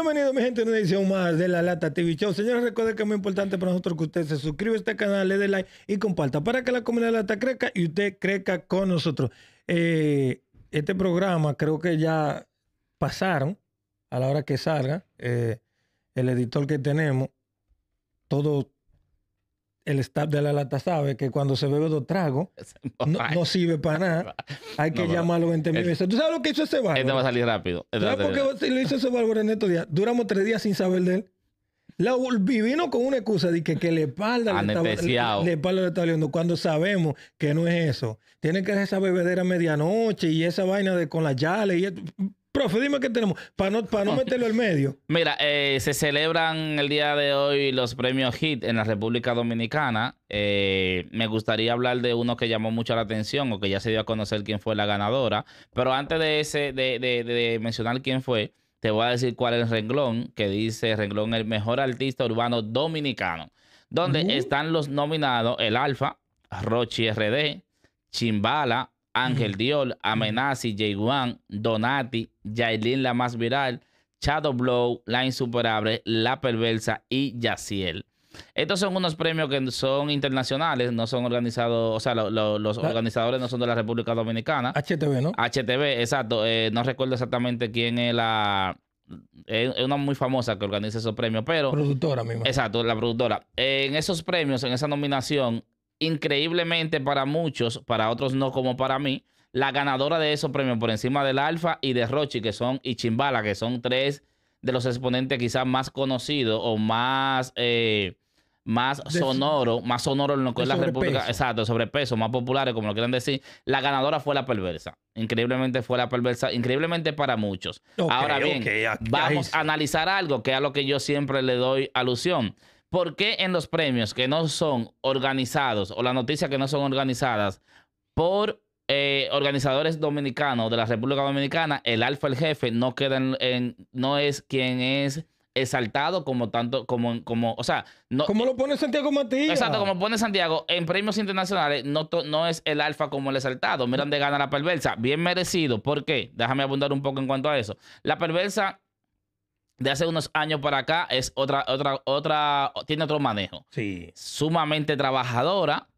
Bienvenido mi gente a una edición más de La Lata TV Show. Señores, recuerden que es muy importante para nosotros que usted se suscriba a este canal, le dé like y comparta para que la comunidad de Lata crezca y usted crezca con nosotros. Eh, este programa creo que ya pasaron a la hora que salga. Eh, el editor que tenemos, todo el staff de la lata sabe que cuando se bebe dos tragos no, sirve para nada. Hay que llamarlo 20 mil veces. ¿Tú sabes lo que hizo ese bárbaro? Este va a salir rápido. Este ¿Sabes por qué lo hizo ese bárbaro en estos días? Duramos tres días sin saber de él. La vino con una excusa de que, que la espalda le estaba, le, palda le está Cuando sabemos que no es eso. tiene que hacer esa bebedera a medianoche y esa vaina de con la yale. Y Profe, dime qué tenemos, para no, para no meterlo al medio. Mira, eh, se celebran el día de hoy los premios HIT en la República Dominicana. Eh, me gustaría hablar de uno que llamó mucho la atención o que ya se dio a conocer quién fue la ganadora. Pero antes de, mencionar quién fue, te voy a decir cuál es el renglón, que dice renglón el mejor artista urbano dominicano, donde uh. están los nominados el Alfa, Rochi RD, Chimbala, Ángel Diol, Amenazi, Jay Donati, Jailin la más viral, Shadow Blow, La Insuperable, La Perversa y Yaciel. Estos son unos premios que son internacionales, no son organizados, o sea, los organizadores no son de la República Dominicana. HTV, ¿no? HTV, exacto. Eh, no recuerdo exactamente quién es la... Es una muy famosa que organiza esos premios, pero... Productora misma. Exacto, la productora. en esos premios, en esa nominación, increíblemente para muchos, para otros no como para mí, la ganadora de esos premios por encima del Alfa y de Rochi, que son y Chimbala, que son tres de los exponentes quizás más conocidos o más, eh, más sonoro, más sonoro en lo que es la República, exacto, sobrepeso, más populares, como lo quieran decir, la ganadora fue la perversa. Increíblemente fue la perversa, increíblemente para muchos. Ahora bien, vamos a analizar algo que es a lo que yo siempre le doy alusión. ¿Por qué en los premios que no son organizados o las noticias que no son organizadas por eh, organizadores dominicanos de la República Dominicana, el alfa, el jefe, no queda en, no es quien es exaltado como tanto, como, como o sea... No, como lo pone Santiago Matías. Exacto, como pone Santiago, en premios internacionales no, no es el alfa como el exaltado. Miran de gana la perversa, bien merecido. ¿Por qué? Déjame abundar un poco en cuanto a eso. La perversa de hace unos años para acá es otra, otra, otra, tiene otro manejo. Sí. Sumamente trabajadora,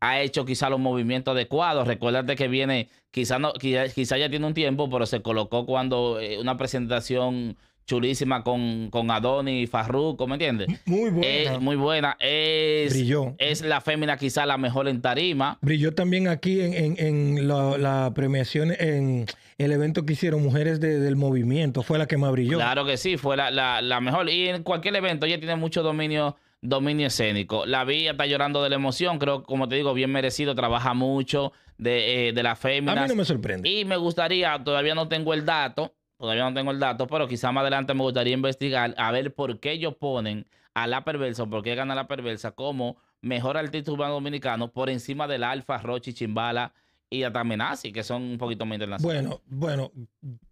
ha hecho quizá los movimientos adecuados. Recuérdate que viene, quizá, no, quizá, ya tiene un tiempo, pero se colocó cuando eh, una presentación chulísima con, con Adoni y Farruko, ¿me entiendes? Muy eh, buena. Es muy buena. Es, Brilló. Es la fémina quizá la mejor en tarima. Brilló también aquí en, en, en la, premiación, en el evento que hicieron Mujeres del Movimiento. Fue la que más brilló. Claro que sí, fue la, la, mejor. Y en cualquier evento ella tiene mucho dominio dominio escénico. La vi está llorando de la emoción, creo, como te digo, bien merecido, trabaja mucho de, eh, de la fémina. A mí no me sorprende. Y me gustaría, todavía no tengo el dato, todavía no tengo el dato, pero quizá más adelante me gustaría investigar a ver por qué ellos ponen a la perversa, o por qué gana la perversa como mejor artista urbano dominicano por encima del Alfa, Rochi, Chimbala y Atamenazi, que son un poquito más internacionales. Bueno, bueno,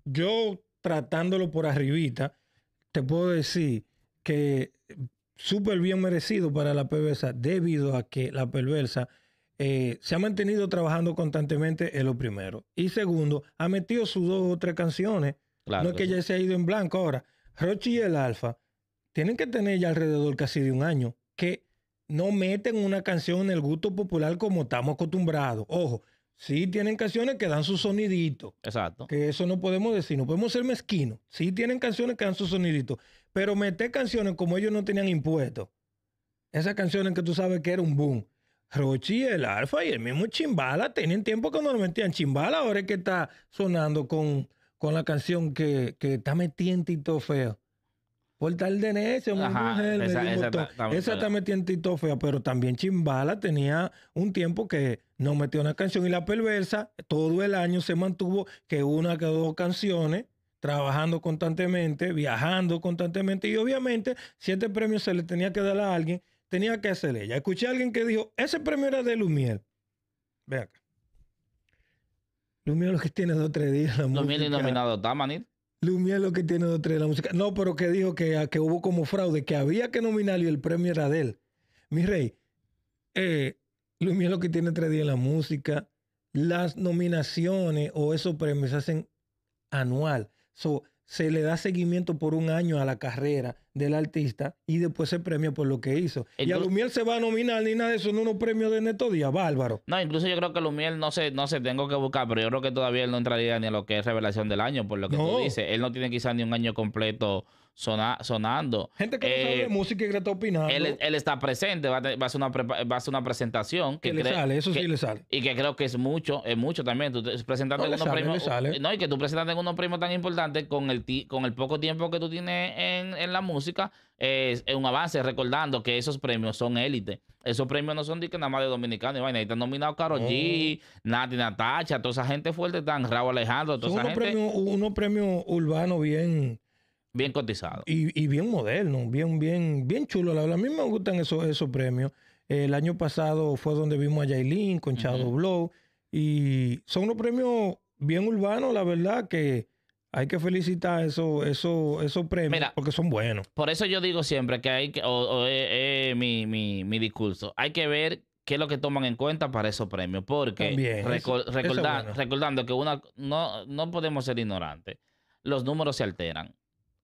yo tratándolo por arribita, te puedo decir que súper bien merecido para la perversa debido a que la perversa... Eh, se ha mantenido trabajando constantemente, en lo primero. Y segundo, ha metido sus dos o tres canciones no es que ya se ha ido en blanco ahora. Rochi y el Alfa tienen que tener ya alrededor casi de un año que no meten una canción en el gusto popular como estamos acostumbrados. Ojo, sí tienen canciones que dan su sonidito. Exacto. Que eso no podemos decir, no podemos ser mezquinos. Sí tienen canciones que dan su sonidito, pero meter canciones como ellos no tenían impuestos. Esas canciones que tú sabes que era un boom. Rochi, el Alfa y el mismo Chimbala tienen tiempo que no lo metían. Chimbala ahora es que está sonando con con la canción que, que está metiendo feo. Por tal de necio, mujer. Esa, me esa, esa pero también Chimbala tenía un tiempo que no metió una canción y la perversa todo el año se mantuvo que una que dos canciones, trabajando constantemente, viajando constantemente y obviamente si este premio se le tenía que dar a alguien, tenía que hacer ella. Escuché a alguien que dijo, ese premio era de Lumiel. Ve acá. Lumia lo que tiene dos o tres días la música. nominado está, lo que tiene dos tres días la música. No, pero que dijo que, ah, que hubo como fraude, que había que nominarlo y el premio era de él. Mi rey, eh, Lumia lo que tiene tres días la música. Las nominaciones o esos premios se hacen anual. So, se le da seguimiento por un año a la carrera del artista y después se premia por lo que hizo. y a Lumiel se va a nominar ni nada de eso en unos premios de Neto Díaz, bárbaro. No, incluso yo creo que Lumiel no se no sé, tengo que buscar, pero yo creo que todavía él no entraría ni a lo que es revelación del año, por lo que tú dices. Él no tiene quizás ni un año completo sonando. Gente que no eh, música y que está opinando. Él, está presente, va a, hacer, una, va a hacer una presentación. Que, le sale, eso sí le sale. Y que creo que es mucho, es mucho también. Tú no, No, y que tú presentaste en unos premios tan importantes con el, con el poco tiempo que tú tienes en, la música, es, un avance, recordando que esos premios son élite. Esos premios no son de nada más de dominicanos. vaina, ahí están nominados Karol G, Nati Natacha, toda esa gente fuerte, tan Raúl Alejandro, toda unos premios urbanos bien bien cotizado. Y, bien moderno, bien, bien, bien chulo. La a mí me gustan esos, esos premios. El año pasado fue donde vimos a Yailin con Shadow Blow. Y son unos premios bien urbanos, la verdad, que hay que felicitar esos, premios porque son buenos. Por eso yo digo siempre que hay que, o, eh, eh, mi, mi, mi discurso, hay que ver qué es lo que toman en cuenta para esos premios. Porque También, recordando que una, no, no podemos ser ignorantes, los números se alteran.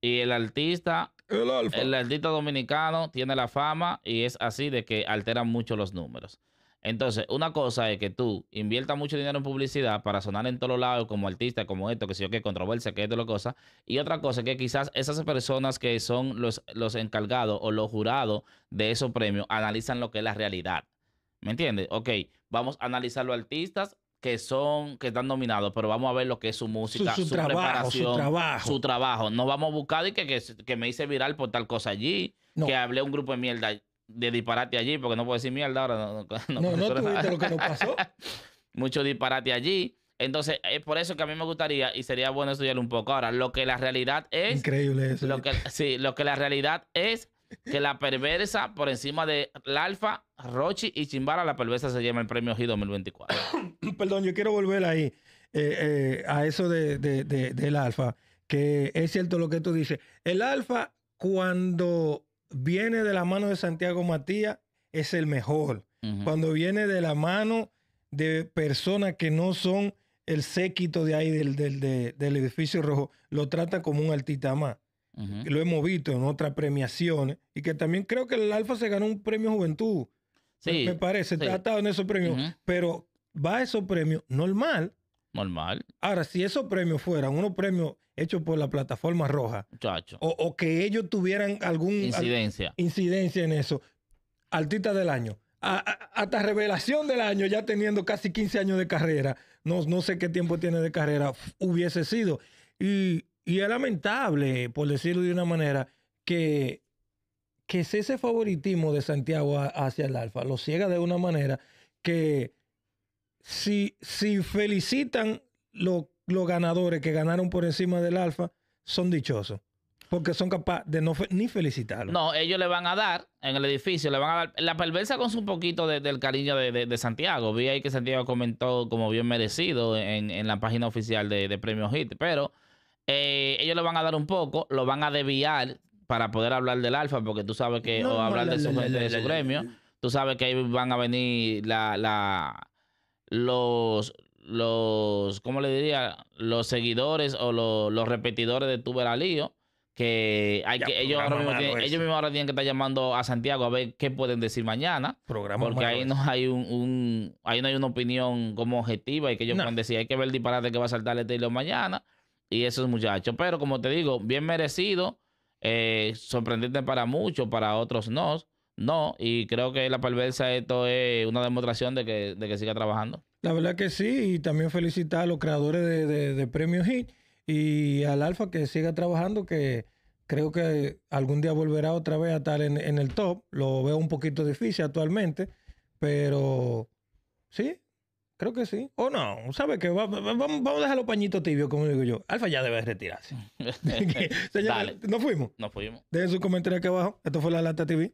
Y el artista, el, artista dominicano tiene la fama y es así de que alteran mucho los números. Entonces, una cosa es que tú inviertas mucho dinero en publicidad para sonar en todos lados como artista, como esto, que si yo, que controversia, que esto, la cosa. Y otra cosa es que quizás esas personas que son los, los encargados o los jurados de esos premios analizan lo que es la realidad. ¿Me entiendes? Ok, vamos a analizar los artistas, que son, que están nominados, pero vamos a ver lo que es su música, su, preparación, su trabajo. su trabajo. No vamos a buscar y que, me hice viral por tal cosa allí, que hablé un grupo de mierda de disparate allí, porque no puedo decir mierda ahora. No, no, no, Mucho disparate allí. Entonces, es por eso que a mí me gustaría y sería bueno estudiar un poco ahora lo que la realidad es. Increíble eso. Lo que, sí, lo que la realidad es que la perversa por encima de alfa, Rochi y Chimbara, la perversa se llama el premio G 2024. Perdón, yo quiero volver ahí eh, eh, a eso de, de, del alfa, que es cierto lo que tú dices. El alfa, cuando viene de la mano de Santiago Matías, es el mejor. Cuando viene de la mano de personas que no son el séquito de ahí del, edificio rojo, lo trata como un altita lo hemos visto en otras premiaciones, y que también creo que el Alfa se ganó un premio Juventud. me, parece, está atado en esos premios. Pero va a esos premios normal. Normal. Ahora, si esos premios fueran unos premios hechos por la plataforma roja, o, o, que ellos tuvieran alguna incidencia, incidencia en eso, artista del año, hasta revelación del año, ya teniendo casi 15 años de carrera, no, no sé qué tiempo tiene de carrera, hubiese sido. Y y es lamentable, por decirlo de una manera, que, que ese favoritismo de Santiago hacia el Alfa lo ciega de una manera que si, si felicitan los, ganadores que ganaron por encima del Alfa, son dichosos. Porque son capaces de no ni felicitarlos. No, ellos le van a dar en el edificio, le van a dar. La perversa con su poquito del cariño de, Santiago. Vi ahí que Santiago comentó como bien merecido en, en la página oficial de, Premios Hit, pero eh, ellos le van a dar un poco, lo van a desviar para poder hablar del alfa, porque tú sabes que, o hablar de, su, gremio, tú sabes que ahí van a venir la, la, los, los, ¿cómo le diría? Los seguidores o los, repetidores de tu que, hay que ellos, ahora mismo mismos ahora tienen que estar llamando a Santiago a ver qué pueden decir mañana. porque ahí no, hay un, un, ahí no hay una opinión como objetiva y que ellos pueden decir, hay que ver el disparate que va a saltar el Taylor mañana y esos muchachos. Pero como te digo, bien merecido, eh, sorprendente para muchos, para otros no. No, y creo que la perversa esto es una demostración de que, siga trabajando. La verdad que sí, y también felicitar a los creadores de, de, Premio Hit y al Alfa que siga trabajando, que creo que algún día volverá otra vez a estar en, en el top. Lo veo un poquito difícil actualmente, pero sí, Creo que sí. O no, ¿sabe qué? vamos, a dejar los pañitos tibios, como digo yo. Alfa ya debe retirarse. Señor, ¿nos fuimos? Nos fuimos. Dejen sus comentarios aquí abajo. Esto fue La Lata TV.